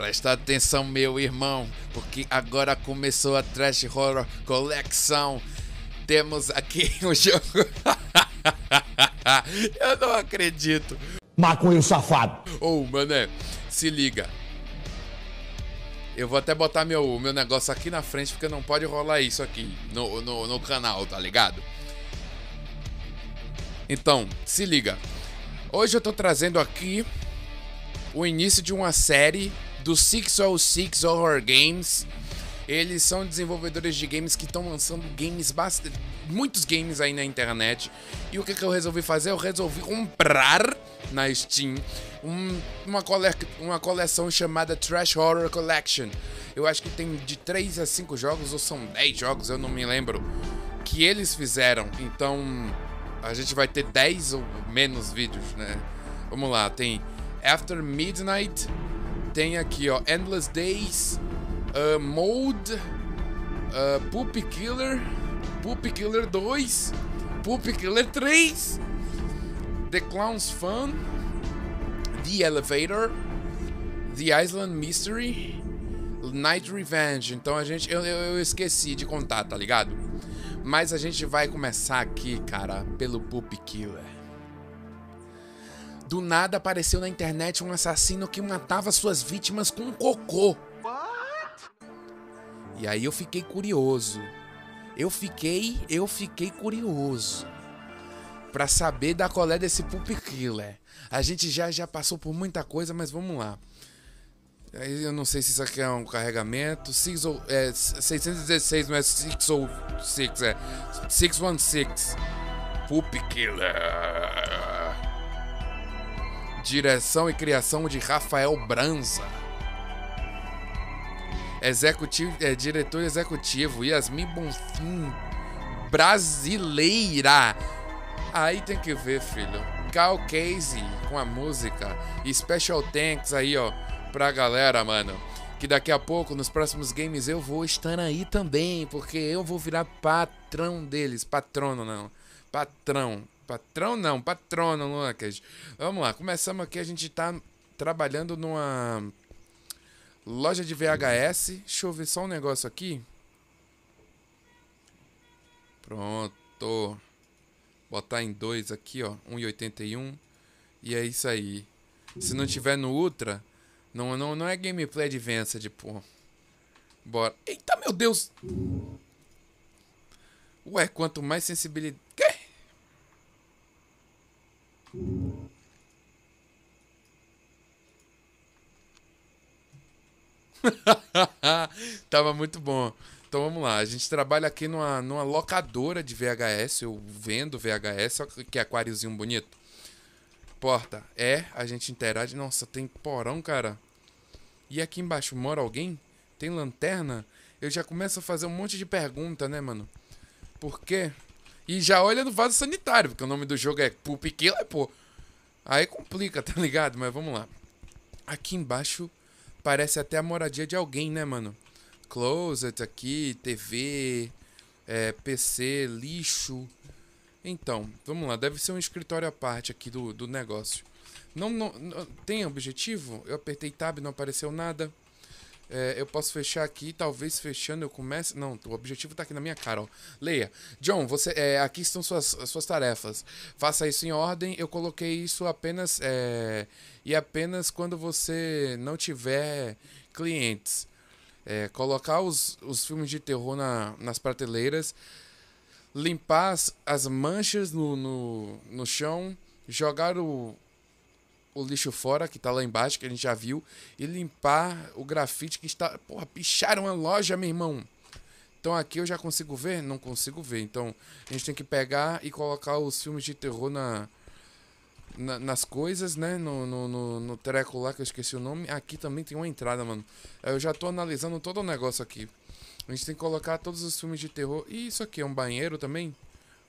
Presta atenção, meu irmão, porque agora começou a Trash Horror Collection. Temos aqui um jogo. Eu não acredito. o safado. Ô, oh, mané, se liga. Eu vou até botar meu, meu negócio aqui na frente, porque não pode rolar isso aqui no, no, no canal, tá ligado? Então, se liga. Hoje eu tô trazendo aqui o início de uma série do 606 Horror Games. Eles são desenvolvedores de games que estão lançando games bastante, muitos games aí na internet. E o que, que eu resolvi fazer? Eu resolvi comprar na Steam um, uma, cole, uma coleção chamada Trash Horror Collection. Eu acho que tem de 3 a 5 jogos, ou são 10 jogos, eu não me lembro, que eles fizeram. Então a gente vai ter 10 ou menos vídeos, né? Vamos lá, tem After Midnight, tem aqui, ó, Endless Days, uh, Mode, uh, ah, Poop Killer, Poop Killer 2, Poop Killer 3, The Clown's Fun, The Elevator, The Island Mystery, Night Revenge. Então a gente. Eu, eu, esqueci de contar, tá ligado? Mas a gente vai começar aqui, cara, pelo Poop Killer. Do nada apareceu na internet um assassino que matava suas vítimas com cocô. E aí eu fiquei curioso. Eu fiquei, eu fiquei curioso para saber da colé desse Pulp Killer. A gente já já passou por muita coisa, mas vamos lá. Eu não sei se isso aqui é um carregamento. Six, é, 616 não é 606, é 616. Poop Killer. Direção e criação de Rafael Branza. Executivo, é, diretor executivo Yasmin Bonfim. Brasileira. Aí tem que ver, filho. Cal Casey com a música. E special thanks aí, ó, pra galera, mano. Que daqui a pouco, nos próximos games, eu vou estar aí também. Porque eu vou virar patrão deles. Patrono, não. Patrão. Patrão não, patrono, Lucas. Vamos lá, começamos aqui. A gente tá trabalhando numa loja de VHS. Deixa eu ver só um negócio aqui. Pronto. Botar em dois aqui, ó. 1,81. E é isso aí. Se não tiver no Ultra, não, não, não é gameplay de pô. Bora. Eita, meu Deus! Ué, quanto mais sensibilidade. Que? Tava muito bom. Então vamos lá, a gente trabalha aqui numa, numa locadora de VHS, eu vendo VHS, olha que é aquáriozinho bonito. Porta, é, a gente interage. Nossa, tem porão, cara. E aqui embaixo mora alguém? Tem lanterna? Eu já começo a fazer um monte de pergunta, né, mano? Por quê? E já olha no vaso sanitário, porque o nome do jogo é Pupiquila, pô. Aí complica, tá ligado? Mas vamos lá. Aqui embaixo parece até a moradia de alguém, né, mano? Closet aqui, TV, é, PC, lixo. Então, vamos lá, deve ser um escritório à parte aqui do, do negócio. Não, não, não, tem objetivo? Eu apertei tab, não apareceu nada. É, eu posso fechar aqui, talvez fechando eu comece. Não, o objetivo está aqui na minha cara, ó. Leia. John, você, é, aqui estão suas, suas tarefas. Faça isso em ordem. Eu coloquei isso apenas. É, e apenas quando você não tiver clientes. É, colocar os, os filmes de terror na, nas prateleiras. Limpar as, as manchas no, no, no chão. Jogar o, o lixo fora, que tá lá embaixo, que a gente já viu, e limpar o grafite que está. Porra, picharam a loja, meu irmão. Então aqui eu já consigo ver? Não consigo ver. Então a gente tem que pegar e colocar os filmes de terror na, na nas coisas, né? No, no, no, no, treco lá que eu esqueci o nome. Aqui também tem uma entrada, mano. Eu já tô analisando todo o negócio aqui. A gente tem que colocar todos os filmes de terror. E isso aqui é um banheiro também?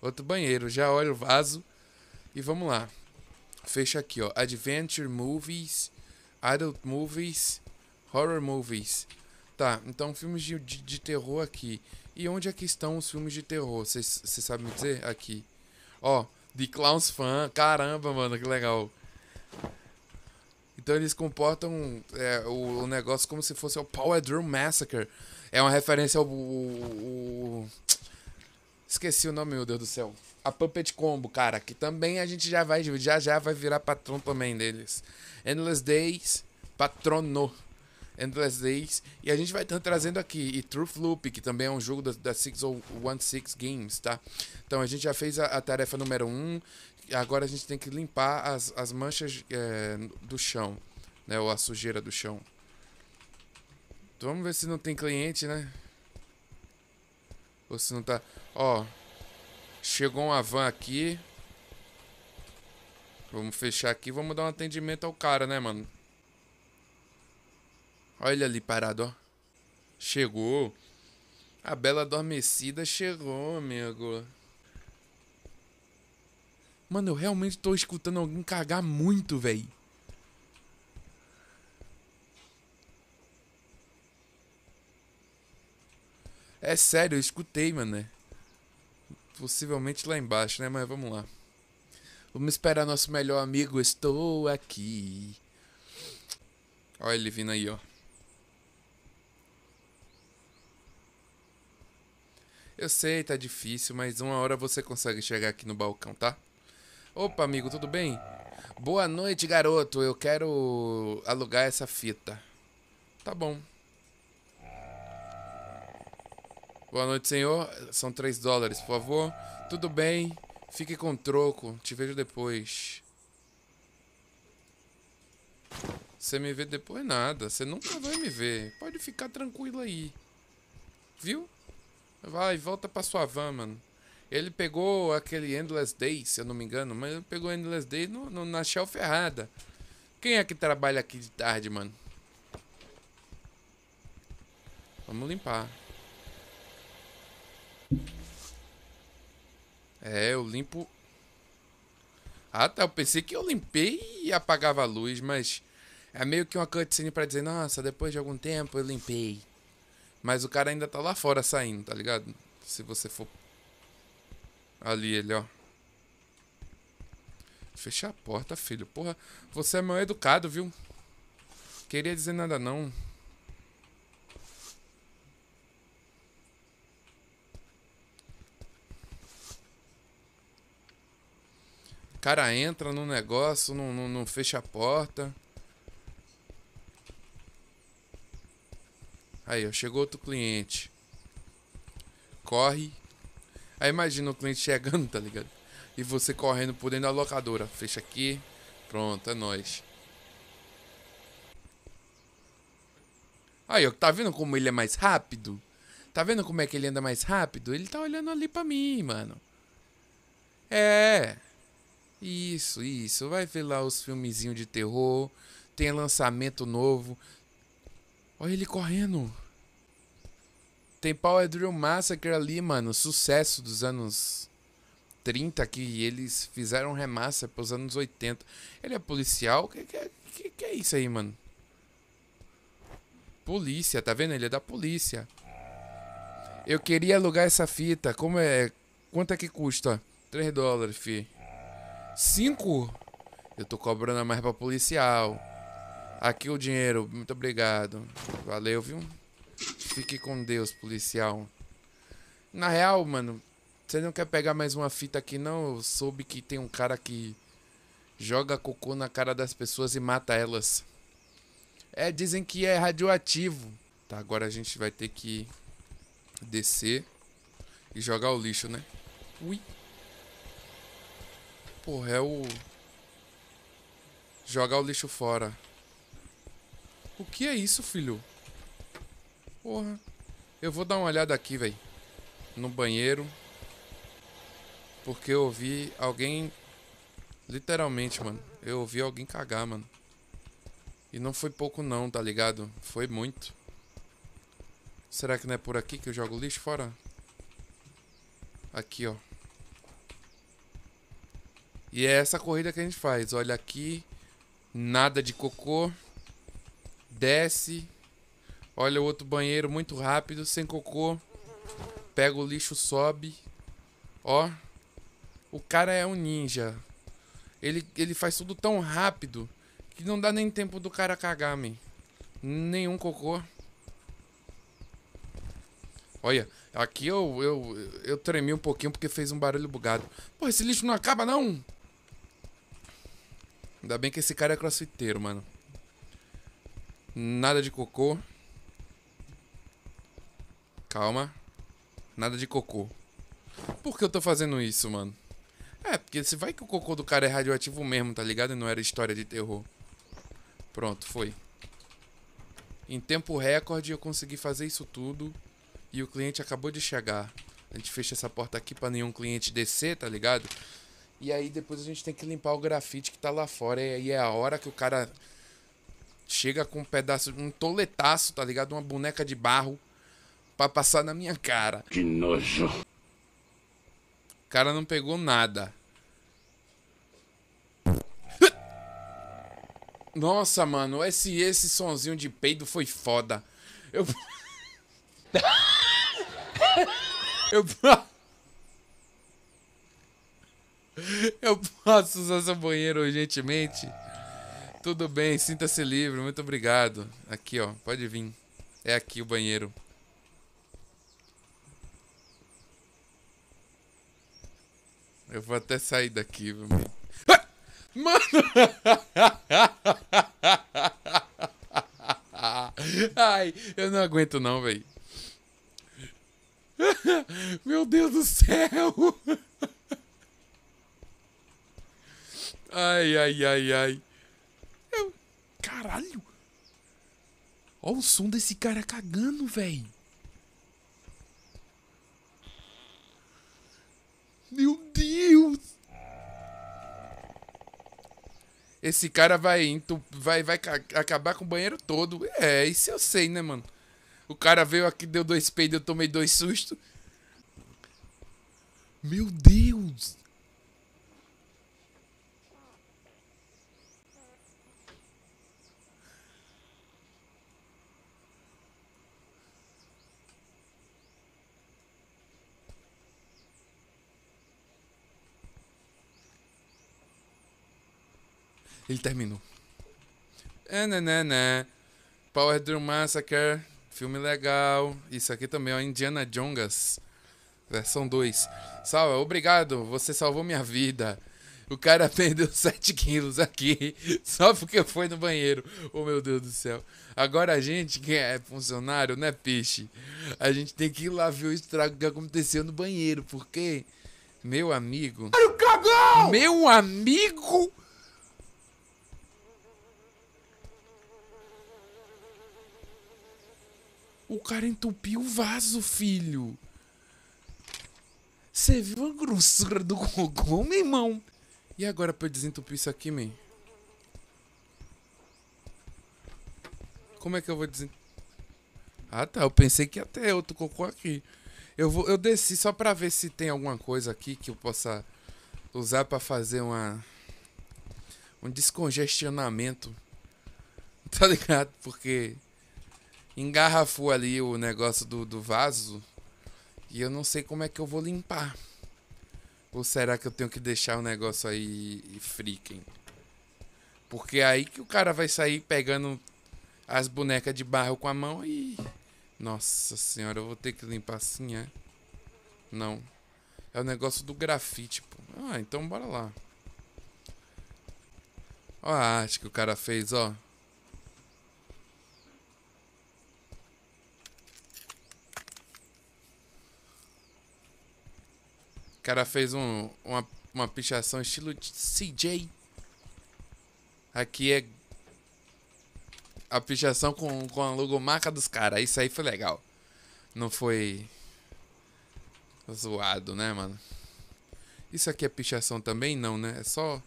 Outro banheiro. Já olha o vaso. E vamos lá. Fecha aqui, ó. Adventure movies, adult movies, horror movies. Tá, então filmes de, de, de terror aqui. E onde é que estão os filmes de terror? Você sabe me dizer? Aqui. Ó, The Clowns Fan. Caramba, mano, que legal. Então eles comportam é, o, o, negócio como se fosse o Power Drum Massacre. É uma referência ao. ao... Esqueci o nome, meu Deus do céu a Puppet Combo, cara, que também a gente já vai, já já vai virar patrão também deles. Endless Days, patronou. Endless Days. E a gente vai estar tá trazendo aqui. E Truth Loop, que também é um jogo da, da Six Games, tá? Então a gente já fez a, a tarefa número 1. Um, agora a gente tem que limpar as, as manchas é, do chão, né? Ou a sujeira do chão. Então, vamos ver se não tem cliente, né? Ou se não tá. Ó. Oh. Chegou uma van aqui. Vamos fechar aqui. Vamos dar um atendimento ao cara, né, mano? Olha ele ali parado, ó. Chegou. A bela adormecida chegou, amigo. Mano, eu realmente tô escutando alguém cagar muito, velho. É sério, eu escutei, mano. Né? Possivelmente lá embaixo, né? Mas vamos lá. Vamos esperar nosso melhor amigo. Estou aqui. Olha ele vindo aí, ó. Eu sei, tá difícil, mas uma hora você consegue chegar aqui no balcão, tá? Opa, amigo, tudo bem? Boa noite, garoto. Eu quero alugar essa fita. Tá bom. Boa noite, senhor. São 3 dólares, por favor. Tudo bem. Fique com troco. Te vejo depois. Você me vê depois nada. Você nunca vai me ver. Pode ficar tranquilo aí. Viu? Vai, volta pra sua van, mano. Ele pegou aquele Endless Day, se eu não me engano, mas ele pegou Endless Day no, no, na shelf errada. Quem é que trabalha aqui de tarde, mano? Vamos limpar. É, eu limpo. Ah, tá. Eu pensei que eu limpei e apagava a luz, mas é meio que uma cutscene pra dizer, nossa, depois de algum tempo eu limpei. Mas o cara ainda tá lá fora saindo, tá ligado? Se você for. Ali ele, ó. Fecha a porta, filho. Porra, você é mal educado, viu? Queria dizer nada não. cara entra no negócio, não, não, não fecha a porta. Aí, ó, chegou outro cliente. Corre. Aí imagina o cliente chegando, tá ligado? E você correndo por dentro da locadora. Fecha aqui. Pronto, é nóis. Aí, ó, tá vendo como ele é mais rápido? Tá vendo como é que ele anda mais rápido? Ele tá olhando ali pra mim, mano. É. Isso, isso. Vai ver lá os filmezinhos de terror. Tem lançamento novo. Olha ele correndo. Tem Power Drill Massacre ali, mano. Sucesso dos anos 30 que eles fizeram remassa pros anos 80. Ele é policial? Que, que, que é isso aí, mano? Polícia, tá vendo? Ele é da polícia. Eu queria alugar essa fita. Como é? Quanto é que custa? 3 dólares, fi. Cinco? Eu tô cobrando mais pra policial. Aqui o dinheiro, muito obrigado. Valeu, viu? Fique com Deus, policial. Na real, mano, você não quer pegar mais uma fita aqui, não? Eu soube que tem um cara que joga cocô na cara das pessoas e mata elas. É, dizem que é radioativo. Tá, agora a gente vai ter que descer e jogar o lixo, né? Ui. Porra, é o... Jogar o lixo fora. O que é isso, filho? Porra. Eu vou dar uma olhada aqui, velho. No banheiro. Porque eu ouvi alguém... Literalmente, mano. Eu ouvi alguém cagar, mano. E não foi pouco não, tá ligado? Foi muito. Será que não é por aqui que eu jogo lixo fora? Aqui, ó. E é essa corrida que a gente faz. Olha aqui, nada de cocô. Desce. Olha o outro banheiro muito rápido, sem cocô. Pega o lixo, sobe. Ó. O cara é um ninja. Ele, ele faz tudo tão rápido que não dá nem tempo do cara cagar, man. Nenhum cocô. Olha, aqui eu, eu, eu tremi um pouquinho porque fez um barulho bugado. Pô, esse lixo não acaba não! Ainda bem que esse cara é crossfiteiro, mano. Nada de cocô. Calma. Nada de cocô. Por que eu tô fazendo isso, mano? É, porque se vai que o cocô do cara é radioativo mesmo, tá ligado? E não era história de terror. Pronto, foi. Em tempo recorde eu consegui fazer isso tudo. E o cliente acabou de chegar. A gente fecha essa porta aqui pra nenhum cliente descer, tá ligado? E aí depois a gente tem que limpar o grafite que tá lá fora. E aí é a hora que o cara chega com um pedaço, um toletaço, tá ligado? Uma boneca de barro para passar na minha cara. Que nojo. O cara não pegou nada. Nossa, mano, esse esse sonzinho de peido foi foda. Eu Eu eu posso usar seu banheiro urgentemente? Tudo bem, sinta-se livre, muito obrigado. Aqui, ó, pode vir. É aqui o banheiro. Eu vou até sair daqui, Ah! Mano! Ai, eu não aguento não, velho. Meu Deus do céu! Ai, ai, ai, ai. Eu... Caralho. Olha o som desse cara cagando, velho. Meu Deus. Esse cara vai, entup... vai, vai acabar com o banheiro todo. É, isso eu sei, né, mano? O cara veio aqui, deu dois peidos, eu tomei dois sustos. Meu Deus! Ele terminou. É, né, né, né. Power Drill Massacre. Filme legal. Isso aqui também, ó. Indiana Jones. Versão 2. Salve, obrigado. Você salvou minha vida. O cara perdeu 7 quilos aqui. Só porque foi no banheiro. Oh, meu Deus do céu. Agora a gente, que é funcionário, né, peixe? A gente tem que ir lá ver o estrago que aconteceu no banheiro. Porque, meu amigo. Meu amigo! O cara entupiu o vaso, filho. Você viu a grossura do cocô, meu irmão? E agora pra eu desentupir isso aqui, man? Como é que eu vou desentupir? Ah, tá. Eu pensei que ia ter outro cocô aqui. Eu, vou, eu desci só pra ver se tem alguma coisa aqui que eu possa usar pra fazer uma... Um descongestionamento. Tá ligado? Porque engarrafou ali o negócio do, do vaso. E eu não sei como é que eu vou limpar. Ou será que eu tenho que deixar o negócio aí e friquem? Porque é aí que o cara vai sair pegando as bonecas de barro com a mão e. Nossa senhora, eu vou ter que limpar assim, é? Não. É o negócio do grafite, pô. Ah, então bora lá. Ó a arte que o cara fez, ó. O cara fez um, uma, uma pichação estilo CJ. Aqui é a pichação com, com a logomarca dos caras. Isso aí foi legal. Não foi zoado, né, mano? Isso aqui é pichação também? Não, né? É só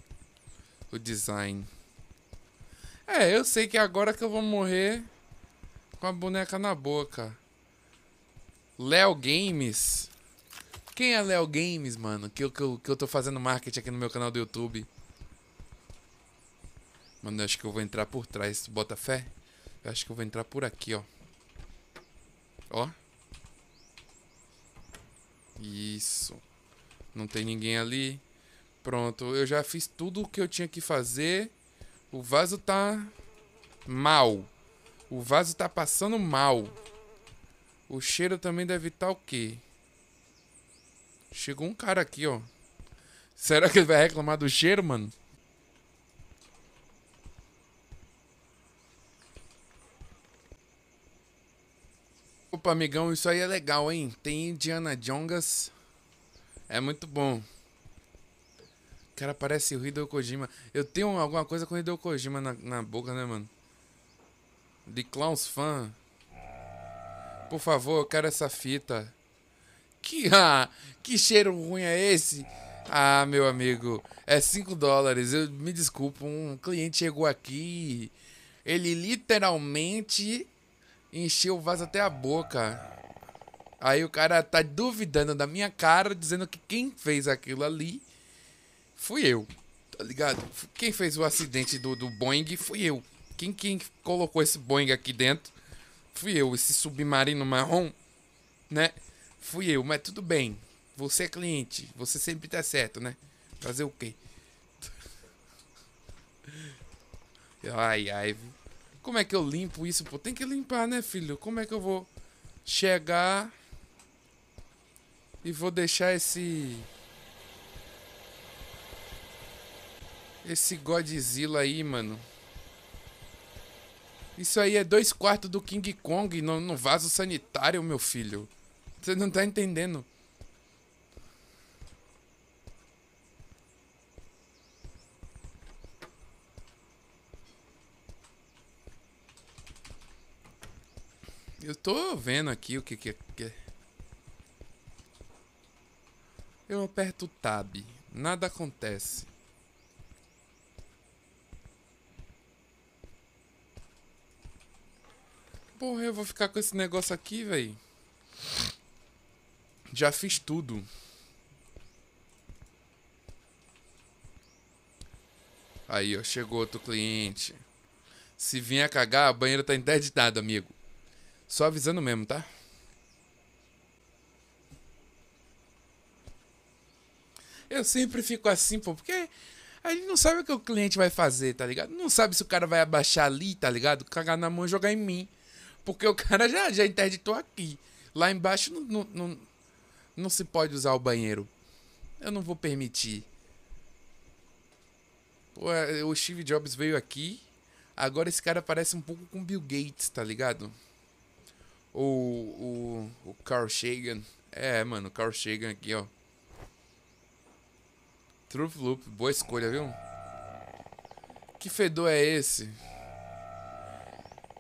o design. É, eu sei que agora que eu vou morrer com a boneca na boca. Léo Games quem é Léo Games, mano? Que eu, que, eu, que eu tô fazendo marketing aqui no meu canal do YouTube. Mano, eu acho que eu vou entrar por trás. Bota fé? Eu acho que eu vou entrar por aqui, ó. Ó. Isso. Não tem ninguém ali. Pronto, eu já fiz tudo o que eu tinha que fazer. O vaso tá mal. O vaso tá passando mal. O cheiro também deve estar tá o quê? Chegou um cara aqui, ó. Será que ele vai reclamar do cheiro, mano? Opa, amigão, isso aí é legal, hein? Tem Indiana Jongas. É muito bom. Cara, parece o Hideo Kojima. Eu tenho alguma coisa com o Hideo Kojima na, na boca, né, mano? De Klaus fã. Por favor, eu quero essa fita. Que, ah, que cheiro ruim é esse? Ah, meu amigo, é 5 dólares. Eu me desculpo, um cliente chegou aqui. Ele literalmente encheu o vaso até a boca. Aí o cara tá duvidando da minha cara, dizendo que quem fez aquilo ali fui eu. Tá ligado? Quem fez o acidente do, do Boeing fui eu. Quem, quem colocou esse Boeing aqui dentro fui eu. Esse submarino marrom, né? fui eu, mas tudo bem. Você é cliente, você sempre tá certo, né? Fazer o quê? Ai, ai. Como é que eu limpo isso, pô? Tem que limpar, né, filho? Como é que eu vou chegar e vou deixar esse esse Godzilla aí, mano? Isso aí é dois quartos do King Kong no, no vaso sanitário, meu filho. Você não tá entendendo. Eu tô vendo aqui o que que, é, que... É. Eu aperto o tab, nada acontece. Porra, eu vou ficar com esse negócio aqui, velho. Já fiz tudo. Aí, ó, chegou outro cliente. Se vier cagar, a banheira tá interditado, amigo. Só avisando mesmo, tá? Eu sempre fico assim, pô, porque a gente não sabe o que o cliente vai fazer, tá ligado? Não sabe se o cara vai abaixar ali, tá ligado? Cagar na mão e jogar em mim. Porque o cara já, já interditou aqui. Lá embaixo não, não, não não se pode usar o banheiro. Eu não vou permitir. Pô, é, o Steve Jobs veio aqui. Agora esse cara parece um pouco com Bill Gates, tá ligado? Ou o, o Carl Sagan. É, mano, o Carl Sagan aqui, ó. Truth Loop, boa escolha, viu? Que fedor é esse?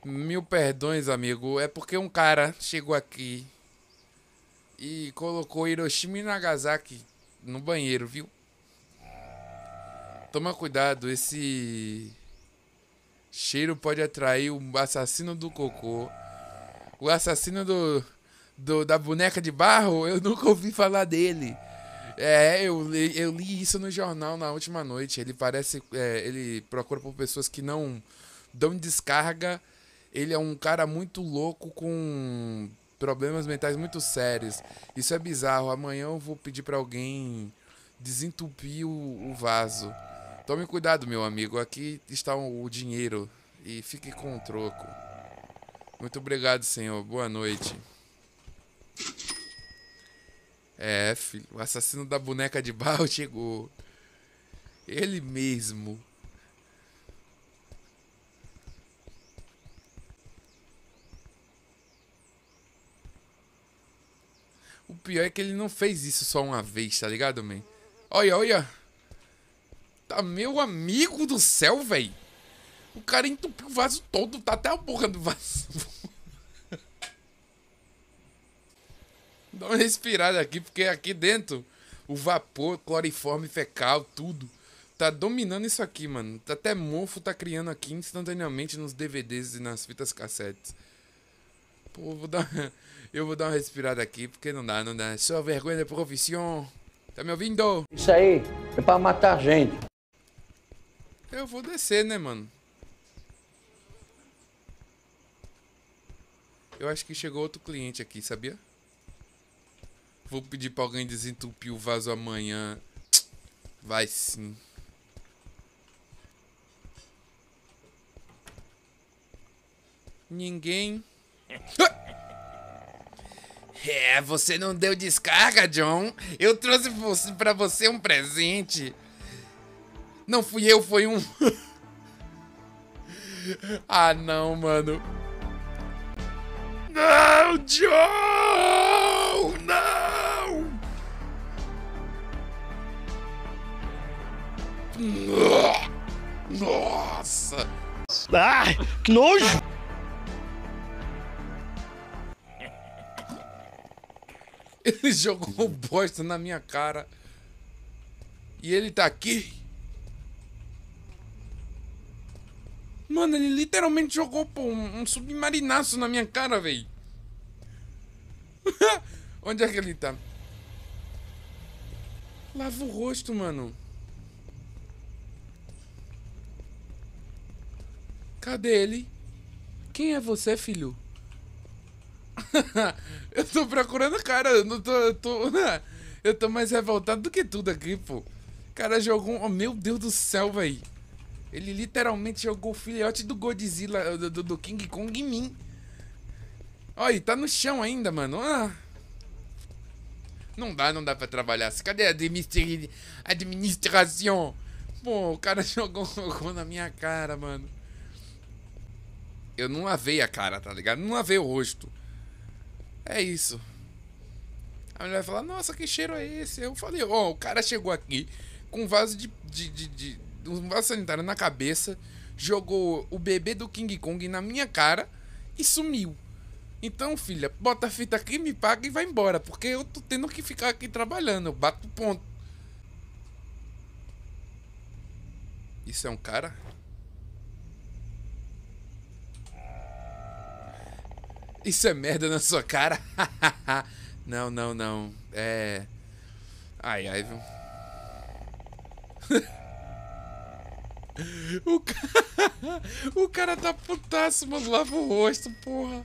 Mil perdões, amigo. É porque um cara chegou aqui e colocou Hiroshima e Nagasaki no banheiro, viu? Toma cuidado, esse cheiro pode atrair o assassino do cocô. O assassino do, do da boneca de barro, eu nunca ouvi falar dele. É, eu, eu li isso no jornal na última noite. Ele parece. É, ele procura por pessoas que não dão descarga. Ele é um cara muito louco com problemas mentais muito sérios. Isso é bizarro. Amanhã eu vou pedir para alguém desentupir o, o, vaso. Tome cuidado, meu amigo. Aqui está o dinheiro e fique com o troco. Muito obrigado, senhor. Boa noite. É, filho, o assassino da boneca de barro chegou. Ele mesmo. O pior é que ele não fez isso só uma vez, tá ligado, man? Olha, olha. Tá meu amigo do céu, velho. O cara entupiu o vaso todo, tá até a boca do vaso. Dá uma respirada aqui, porque aqui dentro o vapor, cloriforme fecal, tudo tá dominando isso aqui, mano. Tá até mofo tá criando aqui instantaneamente nos DVDs e nas fitas cassetes pô, vou dar, eu vou dar uma respirada aqui, porque não dá, não dá. Só vergonha de profissão. Tá me ouvindo? Isso aí é pra matar gente. Eu vou descer, né, mano? Eu acho que chegou outro cliente aqui, sabia? Vou pedir pra alguém desentupir o vaso amanhã. Vai sim. Ninguém É, você não deu descarga, John. Eu trouxe para você um presente. Não fui eu, foi um. ah, não, mano. Não, John! Não! Nossa! ah, que nojo! jogou bosta na minha cara. E ele tá aqui. Mano, ele literalmente jogou pô, um, um submarinaço na minha cara, velho. Onde é que ele tá? Lava o rosto, mano. Cadê ele? Quem é você, filho? eu tô procurando cara, eu não tô. Eu tô, eu tô mais revoltado do que tudo aqui, pô. cara jogou. Oh, meu Deus do céu, velho. Ele literalmente jogou o filhote do Godzilla, eh, do, do King Kong em mim. Olha, tá no chão ainda, mano. Ah. Não dá, não dá pra trabalhar. Assim. Cadê a administração? Pô, o cara jogou, jogou na minha cara, mano. Eu não lavei a cara, tá ligado? Não lavei o rosto. É isso. A mulher vai falar, nossa, que cheiro é esse? Eu falei, ó, oh, o cara chegou aqui com um vaso de, de, de, de, um vaso sanitário na cabeça, jogou o bebê do King Kong na minha cara e sumiu. Então, filha, bota a fita aqui, me paga e vai embora, porque eu tô tendo que ficar aqui trabalhando, eu bato ponto. Isso é um cara? Isso é merda na sua cara? não, não, não. É. Ai, ai, viu? o cara. O cara tá putaço, mano. Lava o rosto, porra.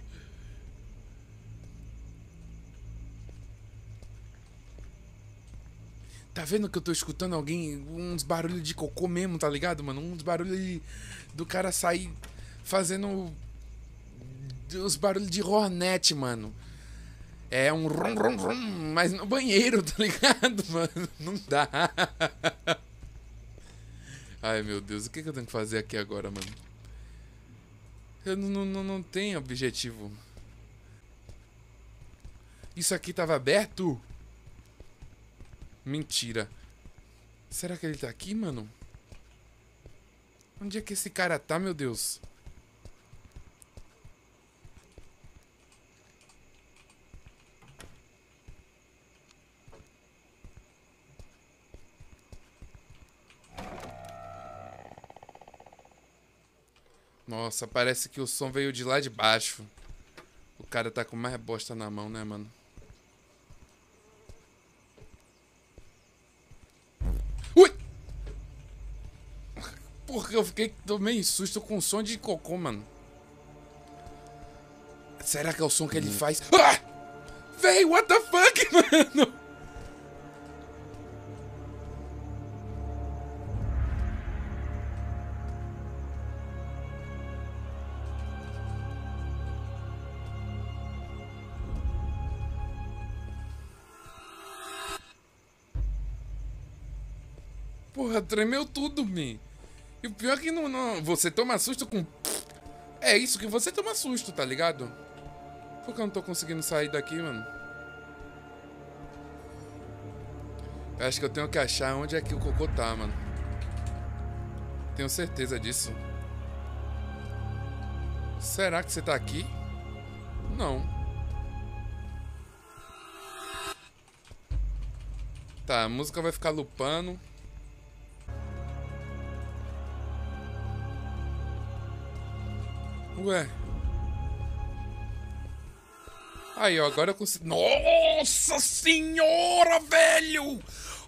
Tá vendo que eu tô escutando alguém, uns barulhos de cocô mesmo, tá ligado, mano? Uns barulhos do cara sair fazendo uns barulhos de hornet, mano. É um rum, rum, rum, mas no banheiro, tá ligado, mano? Não dá. Ai, meu Deus, o que, que eu tenho que fazer aqui agora, mano? Eu não, não, não tenho objetivo. Isso aqui tava aberto? Mentira. Será que ele tá aqui, mano? Onde é que esse cara tá, meu Deus? Nossa, parece que o som veio de lá de baixo. O cara tá com mais bosta na mão, né, mano? Ui! Porra, eu fiquei tomei susto com o som de cocô, mano. Será que é o som que ele hum. faz? Ah! Véi, what the fuck, mano? porra, tremeu tudo, mim. E o pior é que não, não, você toma susto com... É isso que você toma susto, tá ligado? Por que eu não tô conseguindo sair daqui, mano? Eu acho que eu tenho que achar onde é que o cocô tá, mano. Tenho certeza disso. Será que você tá aqui? Não. Tá, a música vai ficar lupando. Ué. Aí, ó, agora eu consigo. Nossa senhora, velho!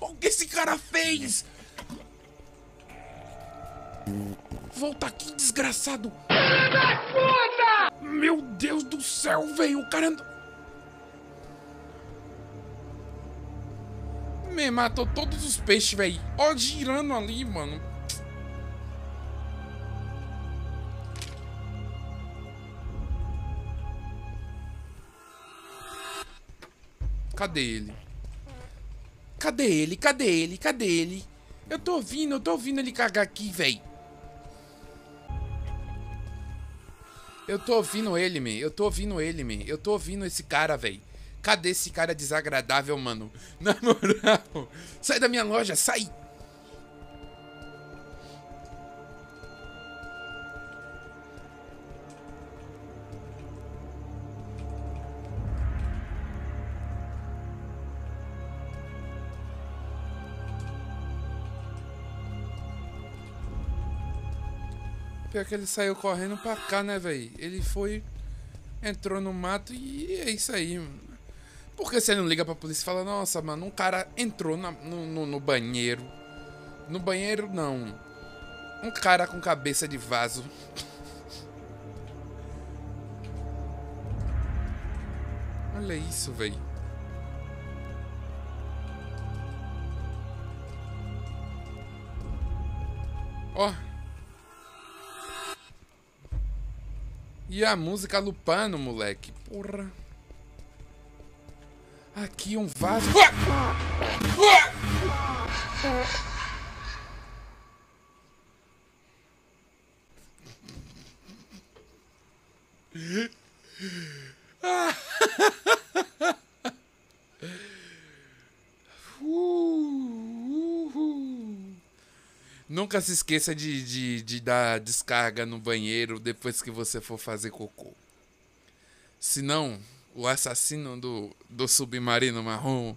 Olha o que esse cara fez! Volta aqui, desgraçado! da puta! Meu Deus do céu, velho! O cara. Me matou todos os peixes, velho. Ó, girando ali, mano. Cadê ele? Cadê ele? Cadê ele? Cadê ele? Eu tô ouvindo, eu tô ouvindo ele cagar aqui, véi. Eu tô ouvindo ele, man. Eu tô ouvindo ele, man. Eu tô ouvindo esse cara, véi. Cadê esse cara desagradável, mano? Na moral. Sai da minha loja, sai. Pior que ele saiu correndo pra cá, né, velho? Ele foi, entrou no mato e é isso aí. Por que você não liga pra polícia e fala, nossa, mano, um cara entrou na, no, no, no banheiro. No banheiro, não. Um cara com cabeça de vaso. Olha isso, velho. E a música no pano, moleque. Porra. Aqui um vaso. Nunca se esqueça de, de, de dar descarga no banheiro depois que você for fazer cocô. Senão, o assassino do, do submarino marrom,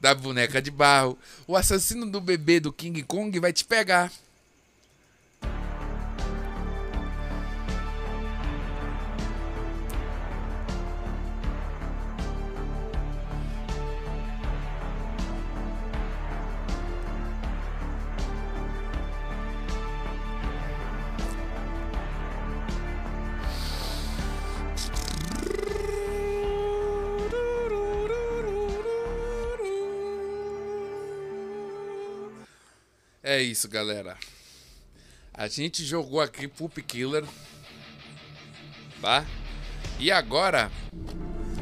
da boneca de barro, o assassino do bebê do King Kong vai te pegar. é isso, galera. A gente jogou aqui Pulp Killer, tá? E agora,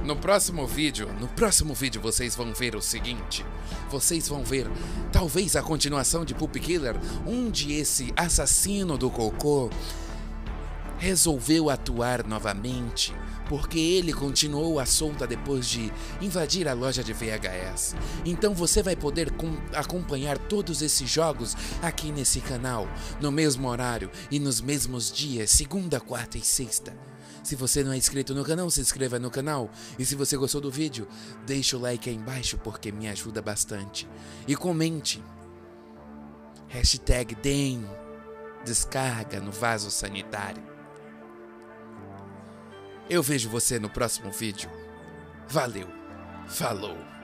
no próximo vídeo, no próximo vídeo vocês vão ver o seguinte. Vocês vão ver, talvez a continuação de Pulp Killer, onde esse assassino do cocô resolveu atuar novamente, porque ele continuou a solta depois de invadir a loja de VHS. Então você vai poder acompanhar todos esses jogos aqui nesse canal, no mesmo horário e nos mesmos dias, segunda, quarta e sexta. Se você não é inscrito no canal, se inscreva no canal. E se você gostou do vídeo, deixe o like aí embaixo porque me ajuda bastante. E comente. Hashtag DEM descarga no vaso sanitário. Eu vejo você no próximo vídeo. Valeu, falou!